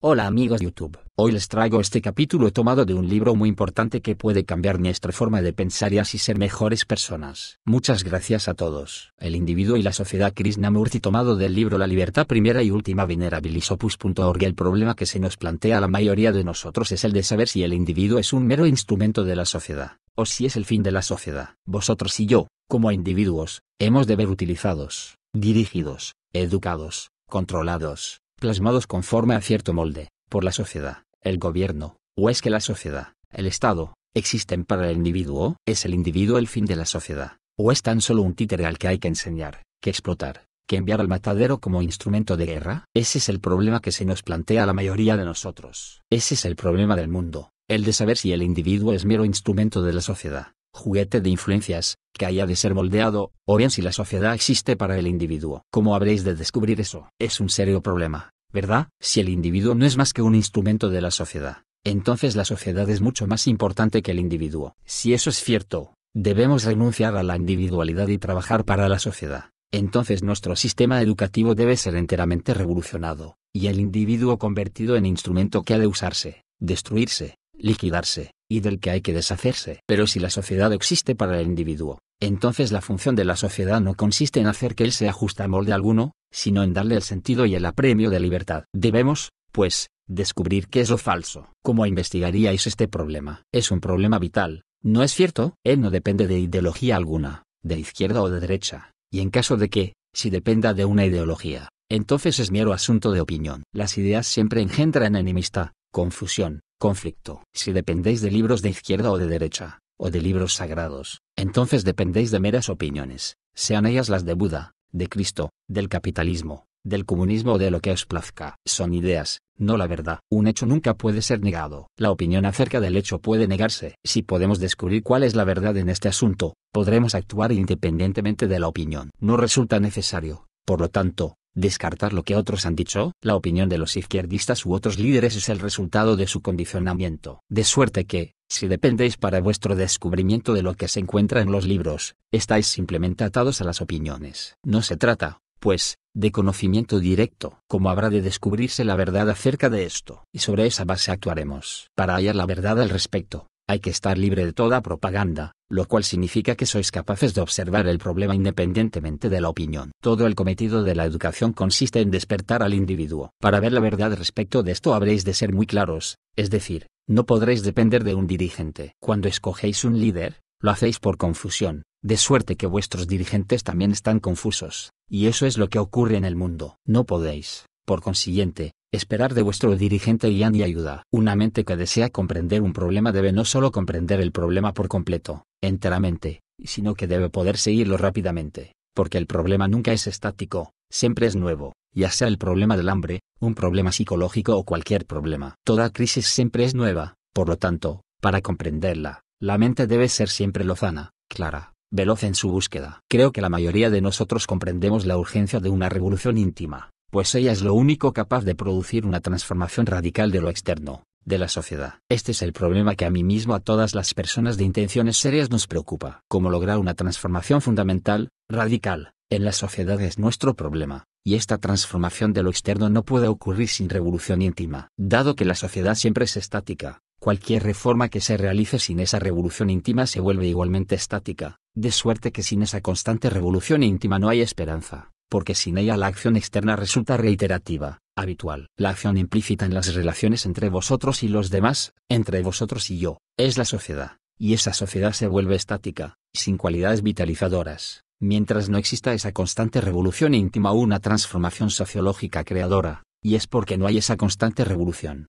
Hola amigos de YouTube, hoy les traigo este capítulo tomado de un libro muy importante que puede cambiar nuestra forma de pensar y así ser mejores personas. Muchas gracias a todos. El individuo y la sociedad Krishnamurti tomado del libro La libertad primera y última venerabilisopus.org El problema que se nos plantea a la mayoría de nosotros es el de saber si el individuo es un mero instrumento de la sociedad, o si es el fin de la sociedad. Vosotros y yo, como individuos, hemos de ver utilizados, dirigidos, educados, controlados, plasmados conforme a cierto molde, por la sociedad, el gobierno, o es que la sociedad, el Estado, existen para el individuo, es el individuo el fin de la sociedad, o es tan solo un títere al que hay que enseñar, que explotar, que enviar al matadero como instrumento de guerra. Ese es el problema que se nos plantea a la mayoría de nosotros. Ese es el problema del mundo, el de saber si el individuo es mero instrumento de la sociedad, juguete de influencias, que haya de ser moldeado, o bien si la sociedad existe para el individuo. ¿Cómo habréis de descubrir eso? Es un serio problema, ¿verdad? Si el individuo no es más que un instrumento de la sociedad, entonces la sociedad es mucho más importante que el individuo. Si eso es cierto, debemos renunciar a la individualidad y trabajar para la sociedad. Entonces nuestro sistema educativo debe ser enteramente revolucionado, y el individuo convertido en instrumento que ha de usarse, destruirse, liquidarse, y del que hay que deshacerse. Pero si la sociedad existe para el individuo, entonces la función de la sociedad no consiste en hacer que él se ajuste a molde alguno, sino en darle el sentido y el apremio de libertad. Debemos, pues, descubrir qué es lo falso. ¿Cómo investigaríais este problema? Es un problema vital, ¿no es cierto? Él no depende de ideología alguna, de izquierda o de derecha, y en caso de que, si dependa de una ideología, entonces es mero asunto de opinión. Las ideas siempre engendran enemistad, confusión, conflicto. Si dependéis de libros de izquierda o de derecha, o de libros sagrados, entonces dependéis de meras opiniones, sean ellas las de Buda, de Cristo, del capitalismo, del comunismo o de lo que os plazca. Son ideas, no la verdad. Un hecho nunca puede ser negado. La opinión acerca del hecho puede negarse. Si podemos descubrir cuál es la verdad en este asunto, podremos actuar independientemente de la opinión. No resulta necesario, por lo tanto, Descartar lo que otros han dicho, la opinión de los izquierdistas u otros líderes es el resultado de su condicionamiento. De suerte que, si dependéis para vuestro descubrimiento de lo que se encuentra en los libros, estáis simplemente atados a las opiniones. No se trata, pues, de conocimiento directo, como habrá de descubrirse la verdad acerca de esto, y sobre esa base actuaremos. Para hallar la verdad al respecto, hay que estar libre de toda propaganda, lo cual significa que sois capaces de observar el problema independientemente de la opinión. Todo el cometido de la educación consiste en despertar al individuo. Para ver la verdad respecto de esto habréis de ser muy claros, es decir, no podréis depender de un dirigente. Cuando escogéis un líder, lo hacéis por confusión, de suerte que vuestros dirigentes también están confusos, y eso es lo que ocurre en el mundo. No podéis, por consiguiente, esperar de vuestro dirigente guía y ayuda. Una mente que desea comprender un problema debe no solo comprender el problema por completo, enteramente, sino que debe poder seguirlo rápidamente, porque el problema nunca es estático, siempre es nuevo, ya sea el problema del hambre, un problema psicológico o cualquier problema. Toda crisis siempre es nueva, por lo tanto, para comprenderla, la mente debe ser siempre lozana, clara, veloz en su búsqueda. Creo que la mayoría de nosotros comprendemos la urgencia de una revolución íntima, pues ella es lo único capaz de producir una transformación radical de lo externo, de la sociedad. Este es el problema que a mí mismo a todas las personas de intenciones serias nos preocupa. Cómo lograr una transformación fundamental, radical, en la sociedad es nuestro problema, y esta transformación de lo externo no puede ocurrir sin revolución íntima. Dado que la sociedad siempre es estática, cualquier reforma que se realice sin esa revolución íntima se vuelve igualmente estática, de suerte que sin esa constante revolución íntima no hay esperanza porque sin ella la acción externa resulta reiterativa, habitual. La acción implícita en las relaciones entre vosotros y los demás, entre vosotros y yo, es la sociedad, y esa sociedad se vuelve estática, sin cualidades vitalizadoras, mientras no exista esa constante revolución íntima o una transformación sociológica creadora, y es porque no hay esa constante revolución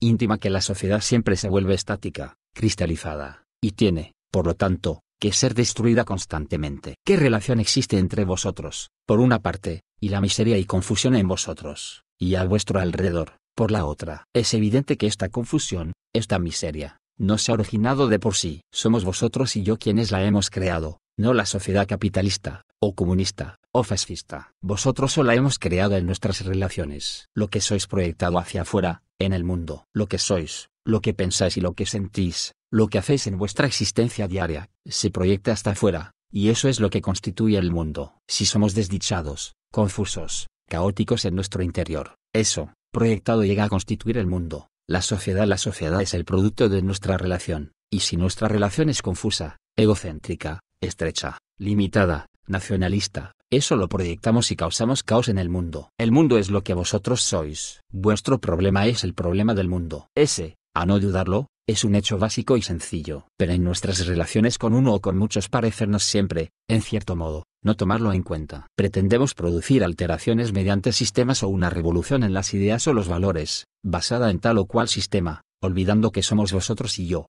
íntima que la sociedad siempre se vuelve estática, cristalizada, y tiene, por lo tanto, que ser destruida constantemente. ¿Qué relación existe entre vosotros, por una parte, y la miseria y confusión en vosotros, y a vuestro alrededor, por la otra? Es evidente que esta confusión, esta miseria, no se ha originado de por sí. Somos vosotros y yo quienes la hemos creado, no la sociedad capitalista, o comunista, o oh fascista, vosotros la hemos creado en nuestras relaciones, lo que sois proyectado hacia afuera, en el mundo, lo que sois, lo que pensáis y lo que sentís, lo que hacéis en vuestra existencia diaria, se proyecta hasta afuera, y eso es lo que constituye el mundo. Si somos desdichados, confusos, caóticos en nuestro interior, eso, proyectado llega a constituir el mundo. La sociedad, la sociedad es el producto de nuestra relación, y si nuestra relación es confusa, egocéntrica, estrecha, limitada, nacionalista, eso lo proyectamos y causamos caos en el mundo. El mundo es lo que vosotros sois. Vuestro problema es el problema del mundo. Ese, a no dudarlo, es un hecho básico y sencillo. Pero en nuestras relaciones con uno o con muchos parecernos siempre, en cierto modo, no tomarlo en cuenta. Pretendemos producir alteraciones mediante sistemas o una revolución en las ideas o los valores, basada en tal o cual sistema, olvidando que somos vosotros y yo,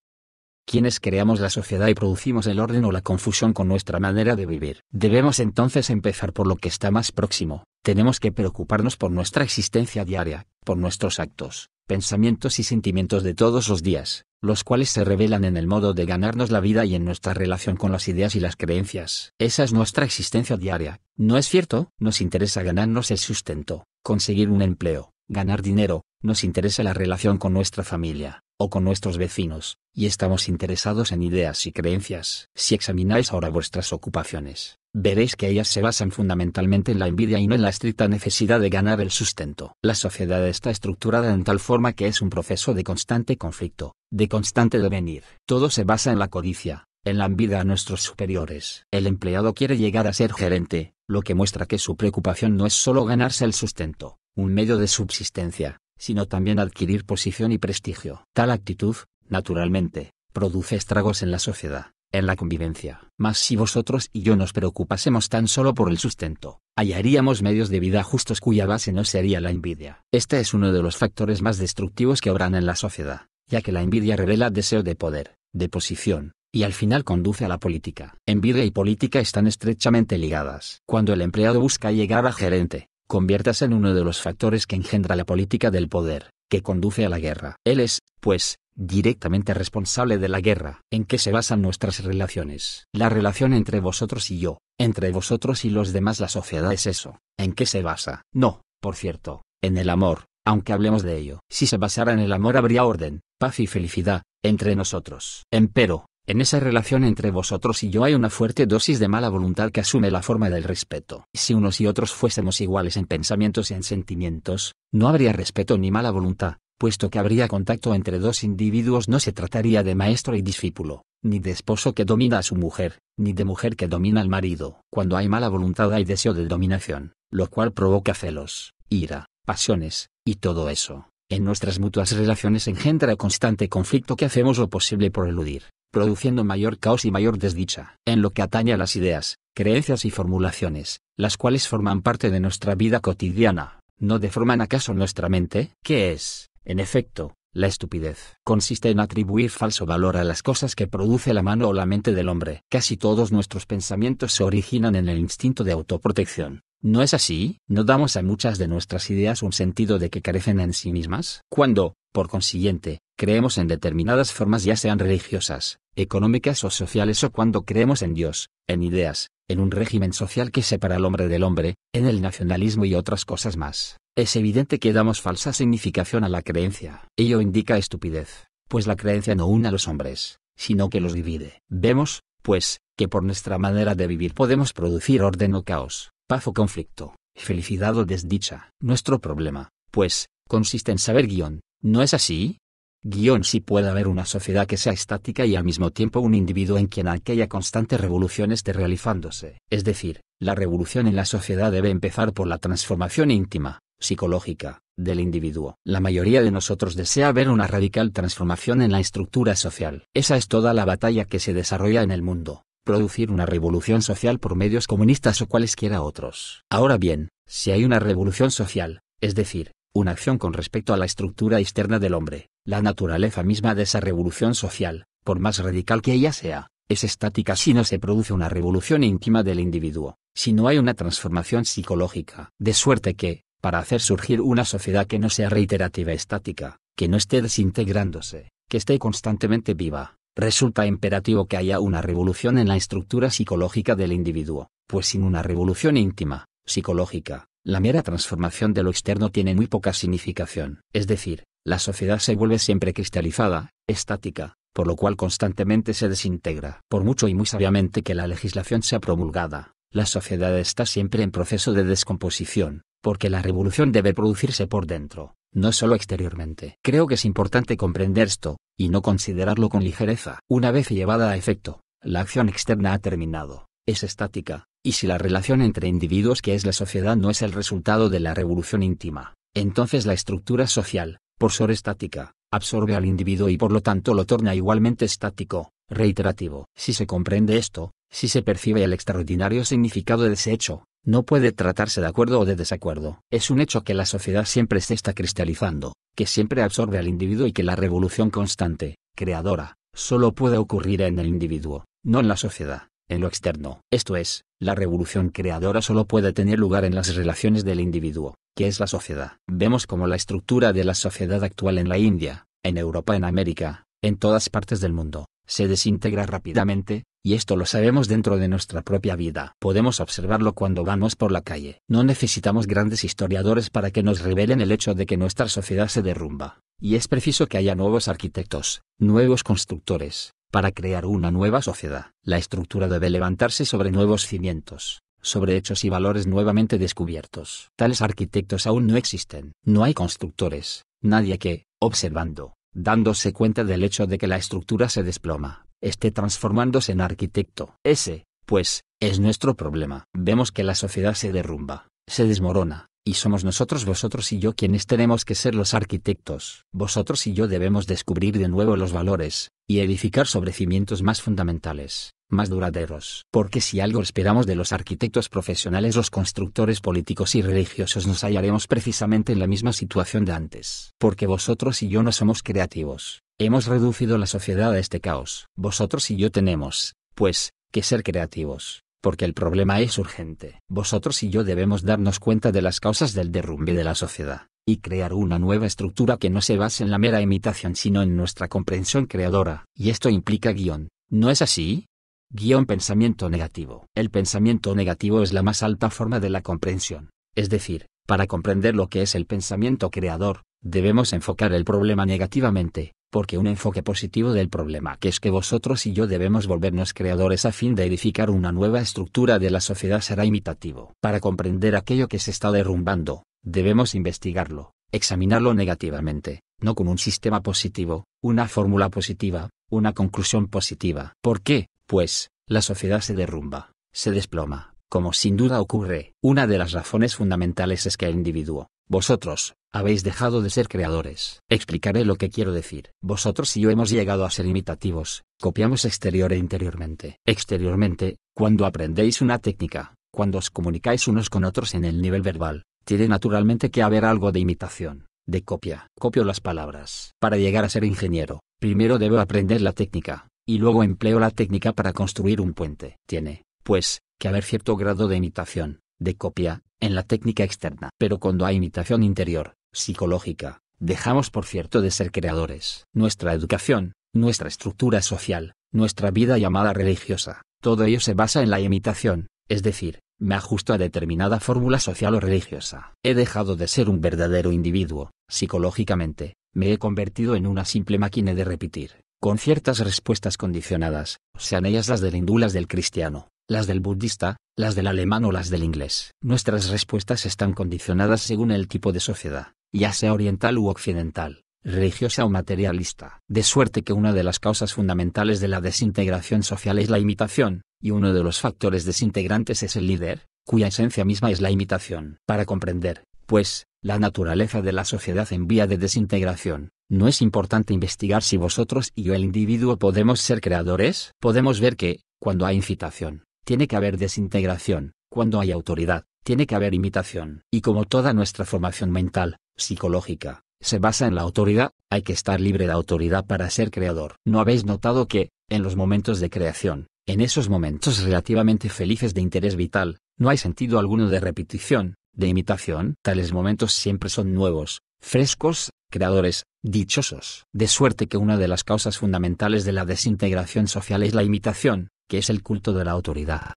quienes creamos la sociedad y producimos el orden o la confusión con nuestra manera de vivir. Debemos entonces empezar por lo que está más próximo, tenemos que preocuparnos por nuestra existencia diaria, por nuestros actos, pensamientos y sentimientos de todos los días, los cuales se revelan en el modo de ganarnos la vida y en nuestra relación con las ideas y las creencias. Esa es nuestra existencia diaria, ¿no es cierto? Nos interesa ganarnos el sustento, conseguir un empleo, ganar dinero, nos interesa la relación con nuestra familia, con nuestros vecinos, y estamos interesados en ideas y creencias. Si examináis ahora vuestras ocupaciones, veréis que ellas se basan fundamentalmente en la envidia y no en la estricta necesidad de ganar el sustento. La sociedad está estructurada en tal forma que es un proceso de constante conflicto, de constante devenir. Todo se basa en la codicia, en la envidia a nuestros superiores. El empleado quiere llegar a ser gerente, lo que muestra que su preocupación no es solo ganarse el sustento, un medio de subsistencia, sino también adquirir posición y prestigio. Tal actitud, naturalmente, produce estragos en la sociedad, en la convivencia. Mas si vosotros y yo nos preocupásemos tan solo por el sustento, hallaríamos medios de vida justos cuya base no sería la envidia. Este es uno de los factores más destructivos que obran en la sociedad, ya que la envidia revela deseo de poder, de posición, y al final conduce a la política. Envidia y política están estrechamente ligadas. Cuando el empleado busca llegar a gerente, conviertas en uno de los factores que engendra la política del poder, que conduce a la guerra. Él es, pues, directamente responsable de la guerra, en qué se basan nuestras relaciones. La relación entre vosotros y yo, entre vosotros y los demás la sociedad es eso, en qué se basa. No, por cierto, en el amor, aunque hablemos de ello. Si se basara en el amor habría orden, paz y felicidad, entre nosotros. Empero, en esa relación entre vosotros y yo hay una fuerte dosis de mala voluntad que asume la forma del respeto. Si unos y otros fuésemos iguales en pensamientos y en sentimientos, no habría respeto ni mala voluntad, puesto que habría contacto entre dos individuos. No se trataría de maestro y discípulo, ni de esposo que domina a su mujer, ni de mujer que domina al marido. Cuando hay mala voluntad hay deseo de dominación, lo cual provoca celos, ira, pasiones, y todo eso en nuestras mutuas relaciones engendra constante conflicto que hacemos lo posible por eludir produciendo mayor caos y mayor desdicha. En lo que atañe a las ideas, creencias y formulaciones, las cuales forman parte de nuestra vida cotidiana, ¿no deforman acaso nuestra mente? ¿Qué es, en efecto, la estupidez consiste en atribuir falso valor a las cosas que produce la mano o la mente del hombre. Casi todos nuestros pensamientos se originan en el instinto de autoprotección. ¿No es así? ¿No damos a muchas de nuestras ideas un sentido de que carecen en sí mismas? Cuando, por consiguiente, Creemos en determinadas formas ya sean religiosas, económicas o sociales o cuando creemos en Dios, en ideas, en un régimen social que separa al hombre del hombre, en el nacionalismo y otras cosas más. Es evidente que damos falsa significación a la creencia. Ello indica estupidez, pues la creencia no une a los hombres, sino que los divide. Vemos, pues, que por nuestra manera de vivir podemos producir orden o caos, paz o conflicto, felicidad o desdicha. Nuestro problema, pues, consiste en saber guión, ¿no es así? guión si puede haber una sociedad que sea estática y al mismo tiempo un individuo en quien aquella constante revolución esté realizándose. Es decir, la revolución en la sociedad debe empezar por la transformación íntima, psicológica, del individuo. La mayoría de nosotros desea ver una radical transformación en la estructura social. Esa es toda la batalla que se desarrolla en el mundo, producir una revolución social por medios comunistas o cualesquiera otros. Ahora bien, si hay una revolución social, es decir, una acción con respecto a la estructura externa del hombre, la naturaleza misma de esa revolución social, por más radical que ella sea, es estática si no se produce una revolución íntima del individuo, si no hay una transformación psicológica. De suerte que, para hacer surgir una sociedad que no sea reiterativa estática, que no esté desintegrándose, que esté constantemente viva, resulta imperativo que haya una revolución en la estructura psicológica del individuo, pues sin una revolución íntima, psicológica, la mera transformación de lo externo tiene muy poca significación, es decir, la sociedad se vuelve siempre cristalizada, estática, por lo cual constantemente se desintegra. Por mucho y muy sabiamente que la legislación sea promulgada, la sociedad está siempre en proceso de descomposición, porque la revolución debe producirse por dentro, no solo exteriormente. Creo que es importante comprender esto, y no considerarlo con ligereza. Una vez llevada a efecto, la acción externa ha terminado, es estática, y si la relación entre individuos que es la sociedad no es el resultado de la revolución íntima, entonces la estructura social, por ser estática, absorbe al individuo y por lo tanto lo torna igualmente estático, reiterativo. Si se comprende esto, si se percibe el extraordinario significado de ese hecho, no puede tratarse de acuerdo o de desacuerdo. Es un hecho que la sociedad siempre se está cristalizando, que siempre absorbe al individuo y que la revolución constante, creadora, solo puede ocurrir en el individuo, no en la sociedad en lo externo. Esto es, la revolución creadora solo puede tener lugar en las relaciones del individuo, que es la sociedad. Vemos como la estructura de la sociedad actual en la India, en Europa, en América, en todas partes del mundo, se desintegra rápidamente, y esto lo sabemos dentro de nuestra propia vida. Podemos observarlo cuando vamos por la calle. No necesitamos grandes historiadores para que nos revelen el hecho de que nuestra sociedad se derrumba, y es preciso que haya nuevos arquitectos, nuevos constructores, para crear una nueva sociedad. La estructura debe levantarse sobre nuevos cimientos, sobre hechos y valores nuevamente descubiertos. Tales arquitectos aún no existen. No hay constructores, nadie que, observando, dándose cuenta del hecho de que la estructura se desploma, esté transformándose en arquitecto. Ese, pues, es nuestro problema. Vemos que la sociedad se derrumba, se desmorona, y somos nosotros vosotros y yo quienes tenemos que ser los arquitectos. Vosotros y yo debemos descubrir de nuevo los valores, y edificar sobre cimientos más fundamentales, más duraderos. Porque si algo esperamos de los arquitectos profesionales, los constructores políticos y religiosos nos hallaremos precisamente en la misma situación de antes. Porque vosotros y yo no somos creativos, hemos reducido la sociedad a este caos. Vosotros y yo tenemos, pues, que ser creativos porque el problema es urgente. Vosotros y yo debemos darnos cuenta de las causas del derrumbe de la sociedad, y crear una nueva estructura que no se base en la mera imitación sino en nuestra comprensión creadora. Y esto implica guión, ¿no es así? Guión pensamiento negativo. El pensamiento negativo es la más alta forma de la comprensión, es decir, para comprender lo que es el pensamiento creador, debemos enfocar el problema negativamente, porque un enfoque positivo del problema que es que vosotros y yo debemos volvernos creadores a fin de edificar una nueva estructura de la sociedad será imitativo. Para comprender aquello que se está derrumbando, debemos investigarlo, examinarlo negativamente, no con un sistema positivo, una fórmula positiva, una conclusión positiva. ¿Por qué? Pues, la sociedad se derrumba, se desploma, como sin duda ocurre. Una de las razones fundamentales es que el individuo, vosotros, habéis dejado de ser creadores. Explicaré lo que quiero decir. Vosotros y yo hemos llegado a ser imitativos, copiamos exterior e interiormente. Exteriormente, cuando aprendéis una técnica, cuando os comunicáis unos con otros en el nivel verbal, tiene naturalmente que haber algo de imitación, de copia. Copio las palabras. Para llegar a ser ingeniero, primero debo aprender la técnica, y luego empleo la técnica para construir un puente. Tiene, pues, que haber cierto grado de imitación de copia, en la técnica externa. Pero cuando hay imitación interior, psicológica, dejamos por cierto de ser creadores. Nuestra educación, nuestra estructura social, nuestra vida llamada religiosa, todo ello se basa en la imitación, es decir, me ajusto a determinada fórmula social o religiosa. He dejado de ser un verdadero individuo, psicológicamente, me he convertido en una simple máquina de repetir, con ciertas respuestas condicionadas, sean ellas las delindulas del cristiano, las del budista, las del alemán o las del inglés. Nuestras respuestas están condicionadas según el tipo de sociedad, ya sea oriental u occidental, religiosa o materialista. De suerte que una de las causas fundamentales de la desintegración social es la imitación, y uno de los factores desintegrantes es el líder, cuya esencia misma es la imitación. Para comprender, pues, la naturaleza de la sociedad en vía de desintegración, no es importante investigar si vosotros y yo el individuo podemos ser creadores. Podemos ver que, cuando hay incitación, tiene que haber desintegración, cuando hay autoridad, tiene que haber imitación. Y como toda nuestra formación mental, psicológica, se basa en la autoridad, hay que estar libre de autoridad para ser creador. ¿No habéis notado que, en los momentos de creación, en esos momentos relativamente felices de interés vital, no hay sentido alguno de repetición, de imitación? Tales momentos siempre son nuevos, frescos, creadores, dichosos. De suerte que una de las causas fundamentales de la desintegración social es la imitación, que es el culto de la autoridad.